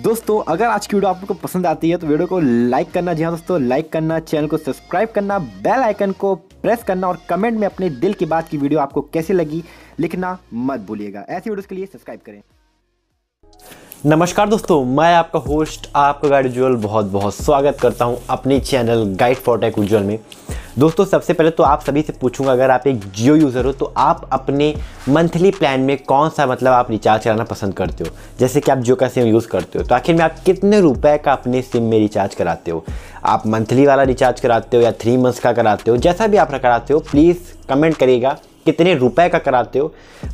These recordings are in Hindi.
दोस्तों अगर आज की वीडियो आपको पसंद आती है तो वीडियो को लाइक करना जी हाँ दोस्तों लाइक करना चैनल को सब्सक्राइब करना बेल आइकन को प्रेस करना और कमेंट में अपने दिल की बात की वीडियो आपको कैसी लगी लिखना मत भूलिएगा ऐसी वीडियोस के लिए सब्सक्राइब करें नमस्कार दोस्तों मैं आपका होस्ट आपका गाइड उज्ज्वल बहुत बहुत स्वागत करता हूँ अपने channel guide for tech Ujjwal में दोस्तों सबसे पहले तो आप सभी से पूछूंगा अगर आप एक जियो यूज़र हो तो आप अपने मंथली प्लान में कौन सा मतलब आप रिचार्ज कराना पसंद करते हो जैसे कि आप जियो का सिम यूज़ करते हो तो आखिर में आप कितने रुपए का अपने सिम में रिचार्ज कराते हो आप मंथली वाला रिचार्ज कराते हो या थ्री मंथ्स का कराते हो जैसा भी आप कराते हो प्लीज़ कमेंट करिएगा कितने रुपए का कराते हो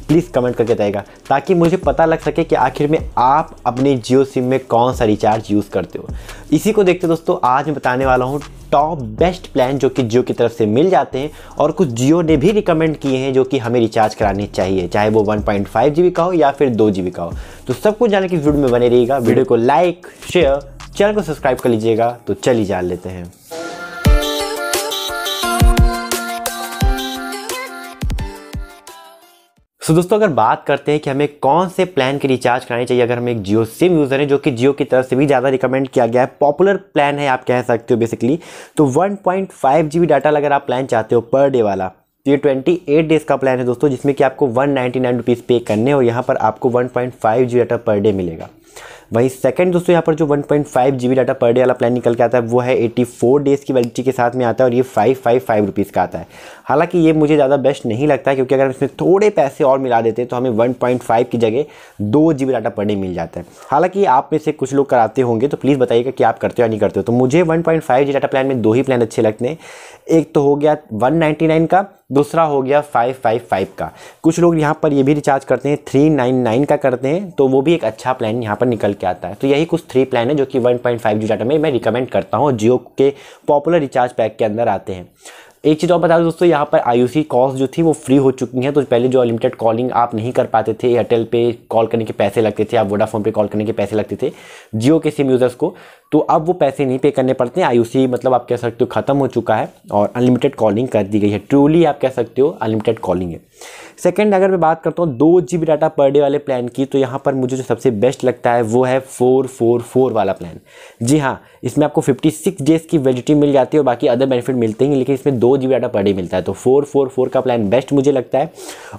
प्लीज़ कमेंट करके बताएगा ताकि मुझे पता लग सके कि आखिर में आप अपने जियो सिम में कौन सा रिचार्ज यूज़ करते हो इसी को देखते दोस्तों आज मैं बताने वाला हूँ टॉप बेस्ट प्लान जो कि जियो की तरफ से मिल जाते हैं और कुछ जियो ने भी रिकमेंड किए हैं जो कि हमें रिचार्ज कराने चाहिए चाहे वो 1.5 पॉइंट का हो या फिर दो जीबी का हो तो सब कुछ जाने की वीडियो में बने रहिएगा वीडियो को लाइक शेयर चैनल को सब्सक्राइब कर लीजिएगा तो चलिए जान लेते हैं सो so, दोस्तों अगर बात करते हैं कि हमें कौन से प्लान के रिचार्ज कराने चाहिए अगर हम एक जियो सिम यूज़र हैं जो कि जियो की तरफ से भी ज़्यादा रिकमेंड किया गया है पॉपुलर प्लान है आप कह सकते हो बेसिकली तो 1.5 पॉइंट डाटा अगर आप प्लान चाहते हो पर डे वाला तो ये ट्वेंटी एट डेज़ का प्लान है दोस्तों जिसमें कि आपको वन नाइन्टी नाइन रुपीज़ पे करने और यहाँ पर आपको one point five G data per day मिलेगा वहीं सेकंड दोस्तों यहाँ पर जो 1.5 पॉइंट डाटा पर डे वाला प्लान निकल के आता है वो है 84 डेज़ की वैलिडिटी के साथ में आता है और ये फाइव फाइव फाइव रुपीज़ का आता है हालांकि ये मुझे ज़्यादा बेस्ट नहीं लगता है क्योंकि अगर हम इसमें थोड़े पैसे और मिला देते तो हमें वन की जगह दो G data per day meal जाता है हालाँकि आप में से कुछ लोग कराते होंगे तो प्लीज़ बताइएगा कि आप करते हो या नहीं करते हो तो मुझे वन डाटा प्लान में दो ही प्लान अच्छे लगते हैं एक तो हो गया वन का दूसरा हो गया फाइव फाइव फाइव का कुछ लोग यहाँ पर ये भी रिचार्ज करते हैं थ्री नाइन नाइन का करते हैं तो वो भी एक अच्छा प्लान यहाँ पर निकल के आता है तो यही कुछ थ्री प्लान है जो कि one point five G data में मैं रिकमेंड करता हूँ जियो के पॉपुलर रिचार्ज पैक के अंदर आते हैं एक चीज़ और बता दूँ दोस्तों यहाँ पर आई कॉल्स जो थी वो फ्री हो चुकी हैं तो पहले जो अनलिमिटेड कॉलिंग आप नहीं कर पाते थे एयरटेल पे कॉल करने के पैसे लगते थे आप वोडाफोन पे कॉल करने के पैसे लगते थे जियो के सिम यूज़र्स को तो अब वो पैसे नहीं पे करने पड़ते हैं आई मतलब आप कह सकते हो ख़त्म हो चुका है और अनलिमिटेड कॉलिंग कर दी गई है ट्रूली आप कह सकते हो अनलिमिटेड कॉलिंग है सेकेंड अगर मैं बात करता हूँ दो जी डाटा पर डे वाले प्लान की तो यहाँ पर मुझे जो सबसे बेस्ट लगता है वो है फोर फोर फोर वाला प्लान जी हाँ इसमें आपको फिफ्टी सिक्स डेज़ की वैलिडिटी मिल जाती है और बाकी अदर बेनिफिट मिलते हैं लेकिन इसमें दो जी डाटा पर डे मिलता है तो फोर फोर फोर का प्लान बेस्ट मुझे लगता है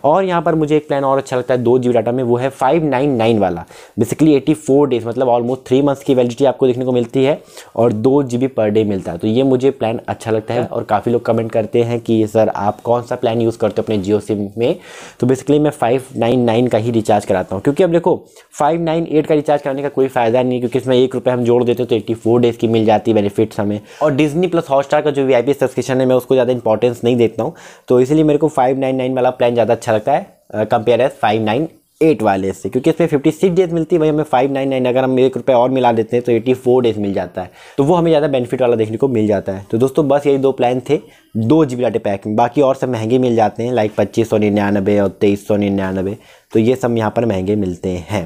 और यहाँ पर मुझे एक प्लान और अच्छा लगता है दो जी डाटा में वो है फाइव नाइन नाइन वाला बेसिकली एटी फोर डेज मतलब ऑलमोस्ट थ्री मंथ्स की वैलिडिटी आपको देखने को मिलती है और दो जी पर डे मिलता है तो ये मुझे प्लान अच्छा लगता है और काफ़ी लोग कमेंट करते हैं कि सर आप कौन सा प्लान यूज़ करते हो अपने जियो सिम में तो बेसिकली मैं फाइव नाइन नाइन का ही रिचार्ज कराता हूँ क्योंकि अब देखो फाइव नाइन एट का रिचार्ज कराने का कोई फ़ायदा नहीं क्योंकि इसमें एक रुपये हम जोड़ देते हैं तो एट्टी फोर डेज़ की मिल जाती है बेनिफिट्स हमें और डिजनी प्लस हॉटस्टार का जो वी सब्सक्रिप्शन है मैं उसको ज़्यादा इंपॉर्टेंस नहीं देता हूँ तो इसलिए मेरे को फाइव नाइन नाइन वाला प्लान ज़्यादा अच्छा लगता है compare as five nine eight वाले से क्योंकि इसमें फिफ्टी सिक्स डेज मिलती है वही हमें फाइव नाइन नाइन अगर हम एक रुपये और मिला देते हैं तो एटी फोर डेज मिल जाता है तो वो हमें ज़्यादा बेनिफिट वाला देखने को मिल जाता है तो दोस्तों बस यही दो प्लान थे दो जी बी डाटे पैक में बाकी और सब महंगे मिल जाते हैं लाइक पच्चीस सौ निन्यानबे और तेईस सौ निन्यानबे तो ये सब यहाँ पर महंगे मिलते हैं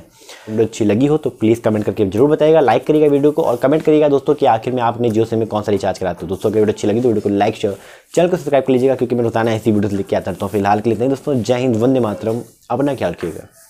वीडियो अच्छी लगी हो तो प्लीज़ कमेंट करके जरूर बताएगा लाइक करिएगा वीडियो को और कमेंट करिएगा दोस्तों कि आखिर में आपने जियो सिम में कौन सा रिचार्ज कराते हो दोस्तों की वीडियो अच्छी लगी तो वीडियो को लाइक शेयर चैनल को सब्सक्राइब कर लीजिएगा क्योंकि मैं रोजाना ऐसी लिख के आता हूँ फिलहाल के लिए दोस्तों जय हिंद वंदे मातरम अपना ख्याल रखिएगा